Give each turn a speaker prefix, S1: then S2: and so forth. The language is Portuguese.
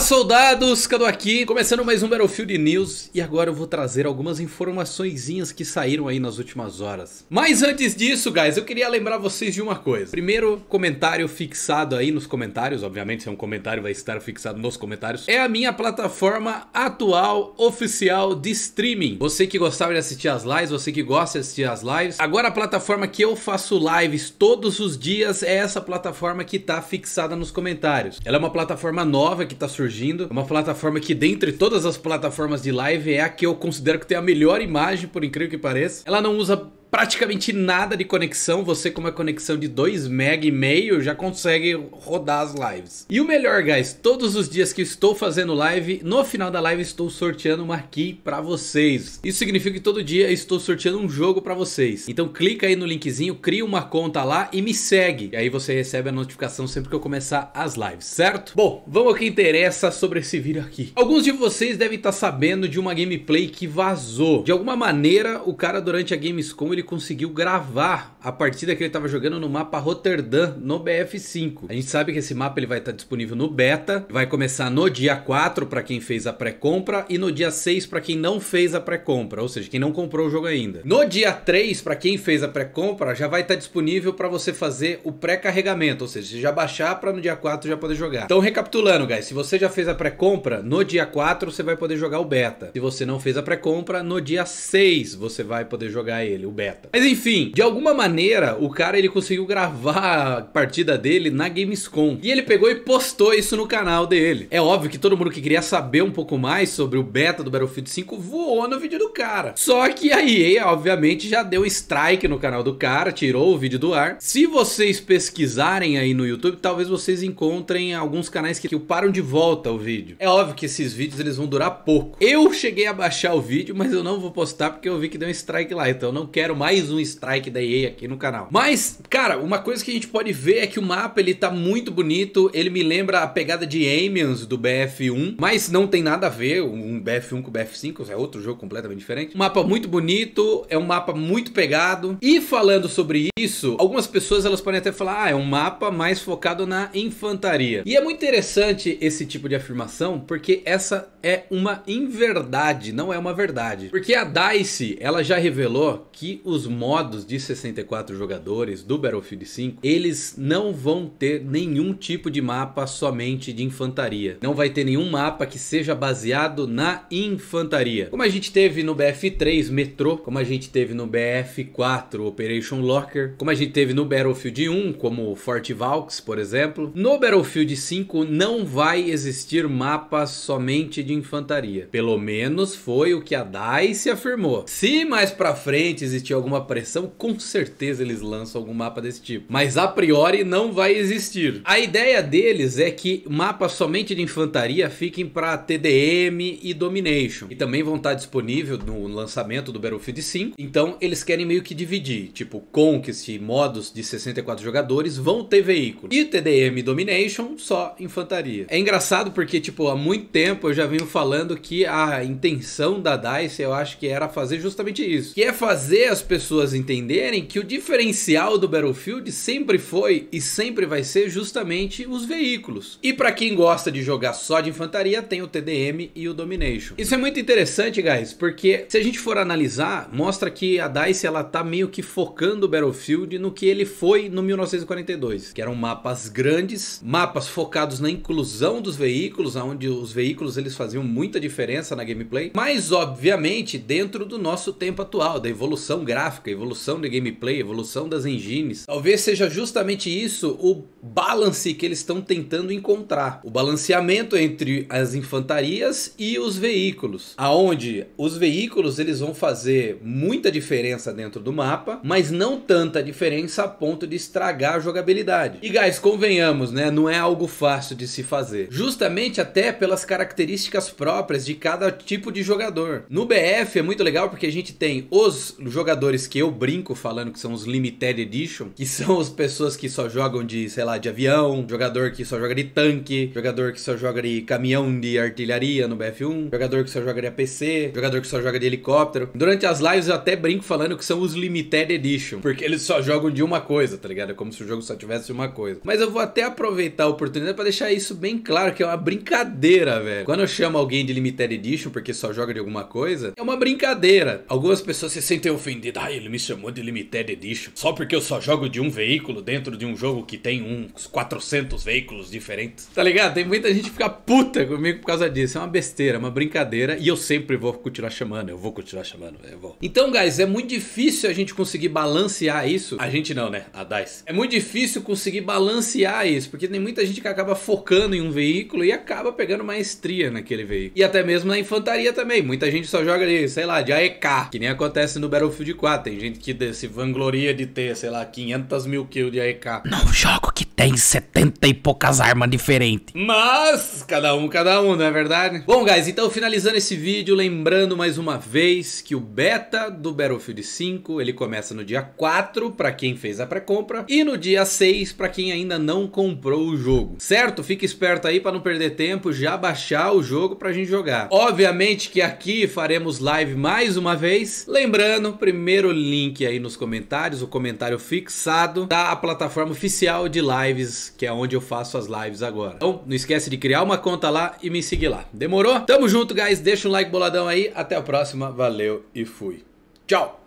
S1: soldados, Cadu aqui, começando mais um Battlefield News e agora eu vou trazer algumas informaçõezinhas que saíram aí nas últimas horas. Mas antes disso, guys, eu queria lembrar vocês de uma coisa. Primeiro comentário fixado aí nos comentários, obviamente se é um comentário vai estar fixado nos comentários, é a minha plataforma atual oficial de streaming. Você que gostava de assistir as lives, você que gosta de assistir as lives, agora a plataforma que eu faço lives todos os dias é essa plataforma que tá fixada nos comentários. Ela é uma plataforma nova que tá surgindo surgindo. É uma plataforma que, dentre todas as plataformas de live, é a que eu considero que tem a melhor imagem, por incrível que pareça. Ela não usa praticamente nada de conexão, você com uma é conexão de 2 mega e meio já consegue rodar as lives. E o melhor, guys, todos os dias que estou fazendo live, no final da live estou sorteando uma key para vocês. Isso significa que todo dia estou sorteando um jogo para vocês. Então clica aí no linkzinho, cria uma conta lá e me segue. E aí você recebe a notificação sempre que eu começar as lives, certo? Bom, vamos ao que interessa sobre esse vídeo aqui. Alguns de vocês devem estar sabendo de uma gameplay que vazou. De alguma maneira, o cara durante a Gamescom ele ele conseguiu gravar a partida que ele estava jogando no mapa Roterdã no BF5. A gente sabe que esse mapa ele vai estar tá disponível no beta, vai começar no dia 4 para quem fez a pré-compra e no dia 6 para quem não fez a pré-compra, ou seja, quem não comprou o jogo ainda. No dia 3 para quem fez a pré-compra já vai estar tá disponível para você fazer o pré-carregamento, ou seja, você já baixar para no dia 4 já poder jogar. Então recapitulando, guys, se você já fez a pré-compra, no dia 4 você vai poder jogar o beta. Se você não fez a pré-compra, no dia 6 você vai poder jogar ele, o beta correta. Mas enfim, de alguma maneira, o cara ele conseguiu gravar a partida dele na Gamescom. E ele pegou e postou isso no canal dele. É óbvio que todo mundo que queria saber um pouco mais sobre o beta do Battlefield 5 voou no vídeo do cara. Só que a EA, obviamente, já deu strike no canal do cara, tirou o vídeo do ar. Se vocês pesquisarem aí no YouTube, talvez vocês encontrem alguns canais que, que param de volta o vídeo. É óbvio que esses vídeos eles vão durar pouco. Eu cheguei a baixar o vídeo, mas eu não vou postar porque eu vi que deu um strike lá, então eu não quero mais um strike da EA aqui no canal. Mas, cara, uma coisa que a gente pode ver é que o mapa ele tá muito bonito, ele me lembra a pegada de Amiens do BF1, mas não tem nada a ver um BF1 com BF5, é outro jogo completamente diferente. mapa muito bonito, é um mapa muito pegado. E falando sobre isso, algumas pessoas elas podem até falar, ah, é um mapa mais focado na infantaria. E é muito interessante esse tipo de afirmação, porque essa é uma inverdade, não é uma verdade. Porque a DICE, ela já revelou que os modos de 64 jogadores do Battlefield 5, eles não vão ter nenhum tipo de mapa somente de infantaria. Não vai ter nenhum mapa que seja baseado na infantaria. Como a gente teve no BF3 Metro como a gente teve no BF4 Operation Locker, como a gente teve no Battlefield 1, como Fort Valks, por exemplo. No Battlefield 5 não vai existir mapas somente de infantaria. Pelo menos foi o que a DICE afirmou. Se mais pra frente existir alguma pressão, com certeza eles lançam algum mapa desse tipo. Mas a priori não vai existir. A ideia deles é que mapas somente de infantaria fiquem para TDM e Domination. E também vão estar tá disponível no lançamento do Battlefield 5. Então eles querem meio que dividir. Tipo, Conquest e modos de 64 jogadores vão ter veículo. E TDM e Domination, só infantaria. É engraçado porque, tipo, há muito tempo eu já venho falando que a intenção da DICE, eu acho que era fazer justamente isso. Que é fazer as pessoas entenderem que o diferencial do Battlefield sempre foi e sempre vai ser justamente os veículos. E para quem gosta de jogar só de infantaria, tem o TDM e o Domination. Isso é muito interessante, guys, porque se a gente for analisar, mostra que a DICE ela tá meio que focando o Battlefield no que ele foi no 1942, que eram mapas grandes, mapas focados na inclusão dos veículos, onde os veículos eles faziam muita diferença na gameplay, mas obviamente dentro do nosso tempo atual, da evolução gráfica, evolução de gameplay, evolução das engines. Talvez seja justamente isso o balance que eles estão tentando encontrar. O balanceamento entre as infantarias e os veículos. aonde os veículos eles vão fazer muita diferença dentro do mapa, mas não tanta diferença a ponto de estragar a jogabilidade. E guys, convenhamos, né? Não é algo fácil de se fazer. Justamente até pelas características próprias de cada tipo de jogador. No BF é muito legal porque a gente tem os jogadores jogadores que eu brinco falando que são os Limited Edition, que são as pessoas que só jogam de, sei lá, de avião, jogador que só joga de tanque, jogador que só joga de caminhão de artilharia no BF1, jogador que só joga de APC, jogador que só joga de helicóptero. Durante as lives eu até brinco falando que são os Limited Edition, porque eles só jogam de uma coisa, tá ligado? É como se o jogo só tivesse uma coisa. Mas eu vou até aproveitar a oportunidade para deixar isso bem claro, que é uma brincadeira, velho. Quando eu chamo alguém de Limited Edition porque só joga de alguma coisa, é uma brincadeira. Algumas pessoas se sentem ofendidas ah, ele me chamou de Limited Edition. Só porque eu só jogo de um veículo dentro de um jogo que tem uns 400 veículos diferentes. Tá ligado? Tem muita gente que fica puta comigo por causa disso. É uma besteira, é uma brincadeira. E eu sempre vou continuar chamando. Eu vou continuar chamando. Eu vou. Então, guys, é muito difícil a gente conseguir balancear isso. A gente não, né? A DICE. É muito difícil conseguir balancear isso. Porque tem muita gente que acaba focando em um veículo e acaba pegando maestria naquele veículo. E até mesmo na infantaria também. Muita gente só joga de, sei lá, de AEK. Que nem acontece no Battlefield ah, tem gente que se vangloria de ter, sei lá, 500 mil kills de AK. Não jogo que tem 70 e poucas armas diferentes. Mas, cada um, cada um, não é verdade? Bom, guys, então finalizando esse vídeo, lembrando mais uma vez que o beta do Battlefield 5, ele começa no dia 4 para quem fez a pré-compra e no dia 6 para quem ainda não comprou o jogo. Certo? Fique esperto aí para não perder tempo, já baixar o jogo pra gente jogar. Obviamente que aqui faremos live mais uma vez. Lembrando, primeiro link aí nos comentários, o comentário fixado da plataforma oficial de live lives, que é onde eu faço as lives agora. Então, não esquece de criar uma conta lá e me seguir lá. Demorou? Tamo junto, guys. Deixa um like boladão aí. Até a próxima. Valeu e fui. Tchau!